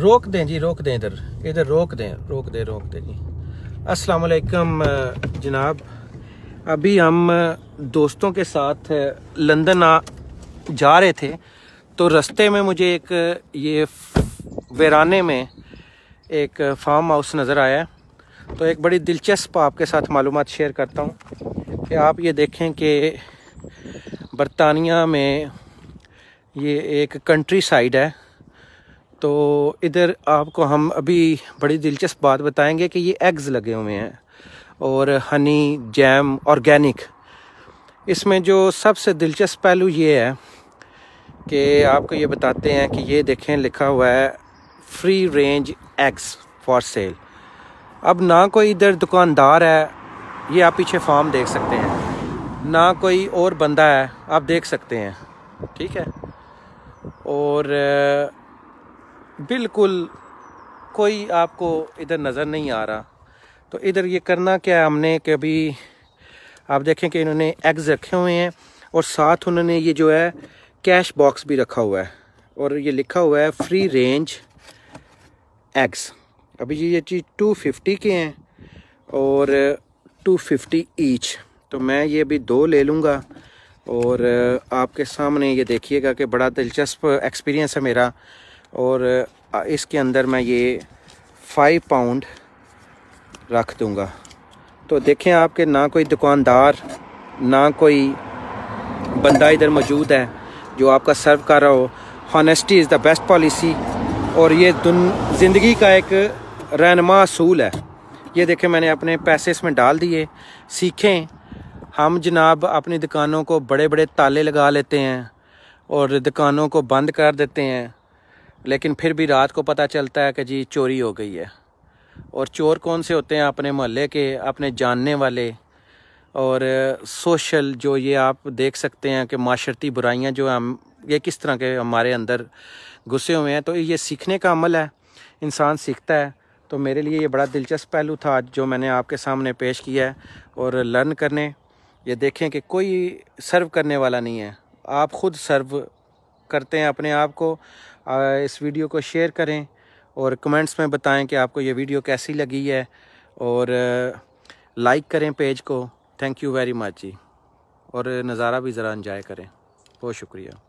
रोक दें जी रोक दें इधर इधर रोक दें रोक दें रोक दें जी अस्सलाम वालेकुम जनाब अभी हम दोस्तों के साथ लंदन आ जा रहे थे तो रस्ते में मुझे एक ये वेराने में एक फार्म हाउस नज़र आया तो एक बड़ी दिलचस्प आपके साथ मालूम शेयर करता हूँ कि आप ये देखें कि बरतानिया में ये एक कंट्री साइड है तो इधर आपको हम अभी बड़ी दिलचस्प बात बताएंगे कि ये एग्ज़ लगे हुए हैं और हनी जैम ऑर्गेनिक इसमें जो सबसे दिलचस्प पहलू ये है कि आपको ये बताते हैं कि ये देखें लिखा हुआ है free range eggs for sale अब ना कोई इधर दुकानदार है ये आप पीछे फार्म देख सकते हैं ना कोई और बंदा है आप देख सकते हैं ठीक है और बिल्कुल कोई आपको इधर नज़र नहीं आ रहा तो इधर ये करना क्या है हमने कभी आप देखें कि इन्होंने एग्स रखे हुए हैं और साथ उन्होंने ये जो है कैश बॉक्स भी रखा हुआ है और ये लिखा हुआ है फ्री रेंज एग्स अभी ये चीज़ टू फिफ्टी के हैं और टू फिफ्टी ईच तो मैं ये अभी दो ले लूँगा और आपके सामने ये देखिएगा कि बड़ा दिलचस्प एक्सपीरियंस है मेरा और इसके अंदर मैं ये फाइव पाउंड रख दूँगा तो देखें आपके ना कोई दुकानदार ना कोई बंदा इधर मौजूद है जो आपका सर्व कर रहा हो honesty is the best policy और ये ज़िंदगी का एक रहनमा असूल है ये देखें मैंने अपने पैसे इसमें डाल दिए सीखें हम जनाब अपनी दुकानों को बड़े बड़े ताले लगा लेते हैं और दुकानों को बंद कर देते हैं लेकिन फिर भी रात को पता चलता है कि जी चोरी हो गई है और चोर कौन से होते हैं अपने मोहल्ले के अपने जानने वाले और सोशल जो ये आप देख सकते हैं कि माशरती बुराइयां जो हम ये किस तरह के हमारे अंदर घुसे हुए हैं तो ये सीखने का अमल है इंसान सीखता है तो मेरे लिए ये बड़ा दिलचस्प पहलू था आज जो मैंने आपके सामने पेश किया है और लर्न करने ये देखें कि कोई सर्व करने वाला नहीं है आप खुद सर्व करते हैं अपने आप को इस वीडियो को शेयर करें और कमेंट्स में बताएं कि आपको ये वीडियो कैसी लगी है और लाइक करें पेज को थैंक यू वेरी मच जी और नज़ारा भी ज़रा इंजॉय करें बहुत शुक्रिया